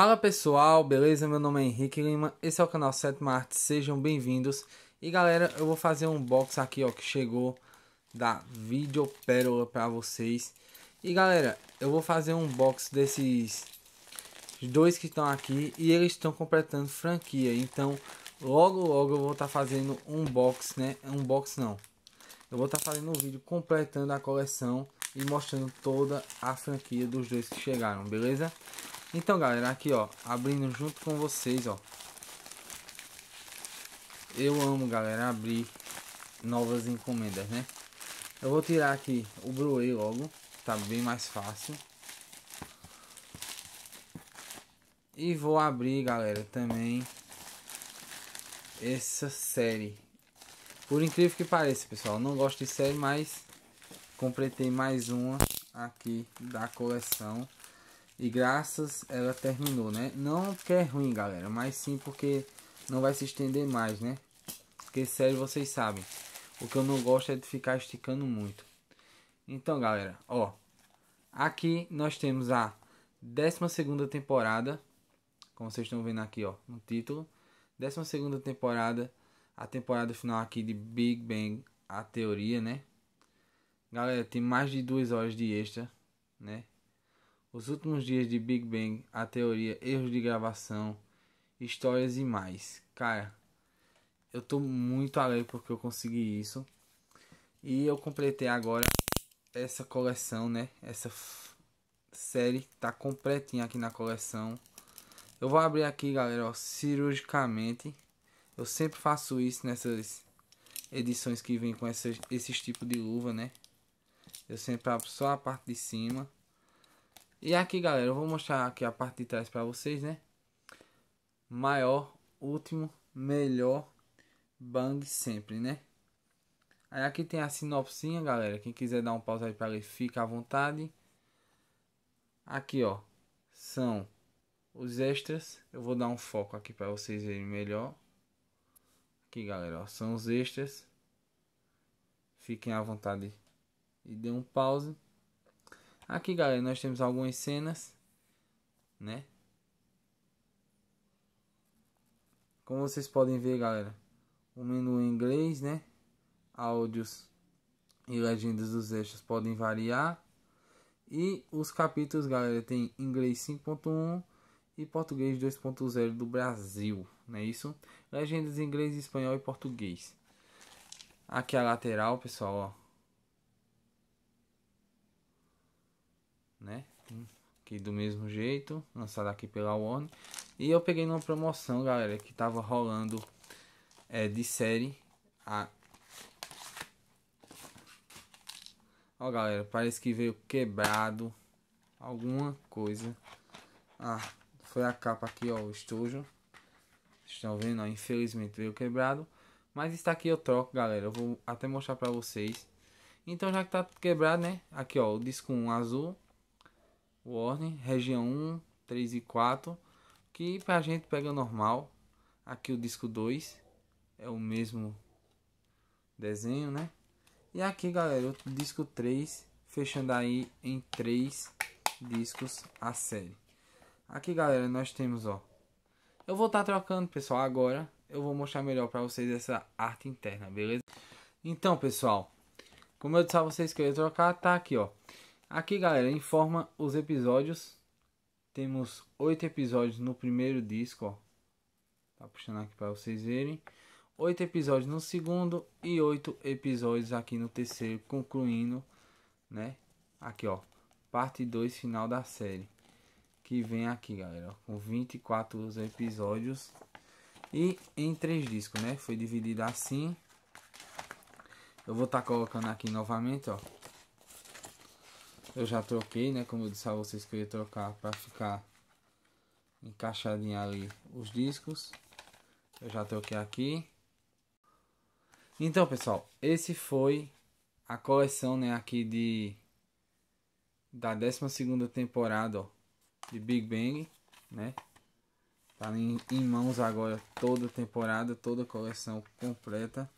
Fala pessoal, beleza? Meu nome é Henrique Lima, esse é o canal Sétima Arte, sejam bem-vindos. E galera, eu vou fazer um box aqui ó, que chegou da Video Pérola pra vocês. E galera, eu vou fazer um box desses dois que estão aqui e eles estão completando franquia. Então, logo logo eu vou estar tá fazendo um box, né? Um box não. Eu vou estar tá fazendo um vídeo completando a coleção e mostrando toda a franquia dos dois que chegaram, beleza? Então, galera, aqui, ó, abrindo junto com vocês, ó. Eu amo, galera, abrir novas encomendas, né? Eu vou tirar aqui o broei logo, tá bem mais fácil. E vou abrir, galera, também essa série. Por incrível que pareça, pessoal, não gosto de série, mas completei mais uma aqui da coleção. E graças ela terminou, né? Não que é ruim, galera, mas sim porque não vai se estender mais, né? Porque sério, vocês sabem. O que eu não gosto é de ficar esticando muito. Então, galera, ó. Aqui nós temos a 12 temporada. Como vocês estão vendo aqui, ó, no título. 12 temporada. A temporada final aqui de Big Bang, a teoria, né? Galera, tem mais de duas horas de extra, né? os últimos dias de Big Bang, a teoria, erros de gravação, histórias e mais. Cara, eu tô muito alegre porque eu consegui isso. E eu completei agora essa coleção, né? Essa série tá completinha aqui na coleção. Eu vou abrir aqui, galera, ó, cirurgicamente. Eu sempre faço isso nessas edições que vem com essas, esses tipos de luva, né? Eu sempre abro só a parte de cima. E aqui, galera, eu vou mostrar aqui a parte de trás para vocês, né? Maior, último, melhor, bang sempre, né? Aí aqui tem a sinopsinha, galera. Quem quiser dar um pausa aí para ler, fica à vontade. Aqui, ó, são os extras. Eu vou dar um foco aqui para vocês verem melhor. Aqui, galera, ó, são os extras. Fiquem à vontade e dê um pause. Aqui, galera, nós temos algumas cenas, né? Como vocês podem ver, galera, o menu em inglês, né? Áudios e legendas dos eixos podem variar. E os capítulos, galera, tem inglês 5.1 e português 2.0 do Brasil, né? isso? Legendas em inglês, espanhol e português. Aqui a lateral, pessoal, ó. né? Hum, aqui do mesmo jeito, lançado aqui pela One. E eu peguei numa promoção, galera, que tava rolando é, de série a... Ó, galera, parece que veio quebrado alguma coisa. Ah, foi a capa aqui, ó, o estojo. Estão vendo, ó, infelizmente veio quebrado. Mas está aqui eu troco, galera. Eu vou até mostrar pra vocês. Então, já que tá quebrado, né? Aqui, ó, o disco 1 azul. Warning, região 1, 3 e 4, que pra gente pega normal. Aqui o disco 2 é o mesmo desenho, né? E aqui, galera, o disco 3, fechando aí em 3 discos a série. Aqui, galera, nós temos, ó. Eu vou estar tá trocando, pessoal, agora. Eu vou mostrar melhor pra vocês essa arte interna, beleza? Então, pessoal, como eu disse a vocês que eu ia trocar, tá aqui, ó. Aqui, galera, informa os episódios. Temos oito episódios no primeiro disco, ó. Tá puxando aqui para vocês verem. Oito episódios no segundo e oito episódios aqui no terceiro, concluindo, né? Aqui, ó. Parte 2 final da série. Que vem aqui, galera, ó, com 24 episódios e em três discos, né? Foi dividido assim. Eu vou estar tá colocando aqui novamente, ó eu já troquei, né? Como eu disse a vocês que eu ia trocar para ficar encaixadinho ali os discos. Eu já troquei aqui. Então, pessoal, esse foi a coleção, né, aqui de da 12ª temporada, ó, de Big Bang, né? Tá em, em mãos agora toda a temporada, toda a coleção completa.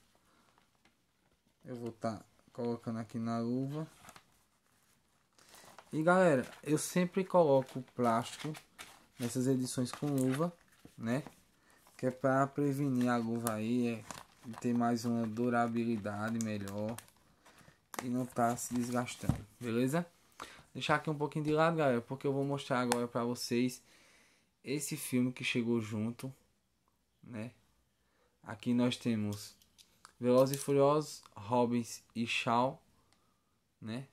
Eu vou estar tá colocando aqui na luva. E galera, eu sempre coloco plástico nessas edições com luva, né? Que é para prevenir a luva aí, é ter mais uma durabilidade melhor e não tá se desgastando, beleza? Deixar aqui um pouquinho de lado, galera, porque eu vou mostrar agora para vocês esse filme que chegou junto, né? Aqui nós temos Velozes e Furiosos, Robbins e Shaw, né?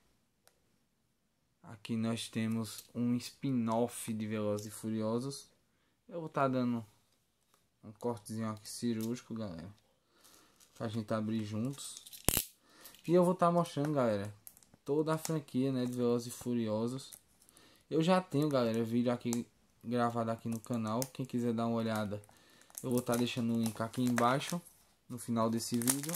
Aqui nós temos um spin-off de Velozes e Furiosos. Eu vou estar tá dando um cortezinho aqui cirúrgico, galera. Pra gente abrir juntos. E eu vou estar tá mostrando, galera, toda a franquia, né, de Velozes e Furiosos. Eu já tenho, galera, vídeo aqui gravado aqui no canal. Quem quiser dar uma olhada, eu vou estar tá deixando o link aqui embaixo, no final desse vídeo.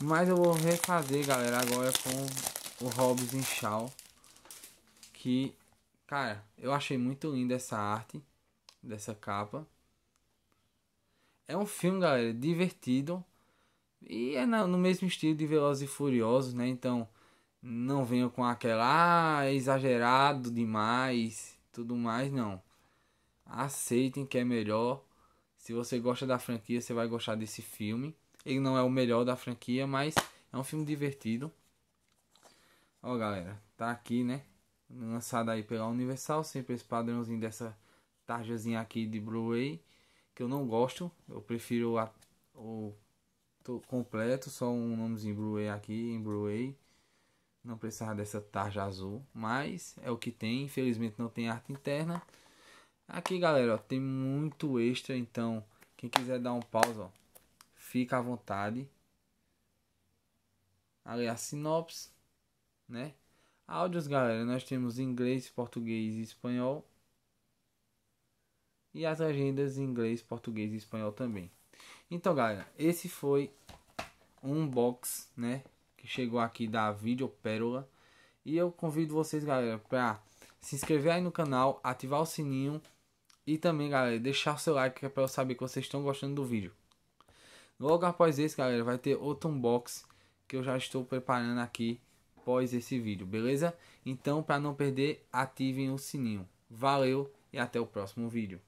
Mas eu vou refazer, galera, agora com o Hobbs e Shaw que, cara, eu achei muito linda essa arte dessa capa. É um filme, galera, divertido e é no mesmo estilo de Velozes e Furiosos, né? Então, não venham com aquela ah, é exagerado demais, tudo mais, não. Aceitem que é melhor. Se você gosta da franquia, você vai gostar desse filme. Ele não é o melhor da franquia, mas é um filme divertido. Ó, galera, tá aqui, né? lançada aí pela Universal, sempre esse padrãozinho dessa tarjazinha aqui de Blu-ray, que eu não gosto, eu prefiro a, o completo, só um nomezinho Blu-ray aqui, em Blu-ray, não precisava dessa tarja azul, mas é o que tem, infelizmente não tem arte interna. Aqui galera, ó, tem muito extra, então quem quiser dar um pausa, fica à vontade. Ali a sinopse, né? Áudios, galera, nós temos inglês, português e espanhol. E as agendas em inglês, português e espanhol também. Então, galera, esse foi um box, né? Que chegou aqui da Video Pérola. E eu convido vocês, galera, para se inscrever aí no canal, ativar o sininho e também, galera, deixar o seu like é para eu saber que vocês estão gostando do vídeo. Logo após esse, galera, vai ter outro unbox que eu já estou preparando aqui pós esse vídeo, beleza? Então, para não perder, ativem o sininho. Valeu e até o próximo vídeo.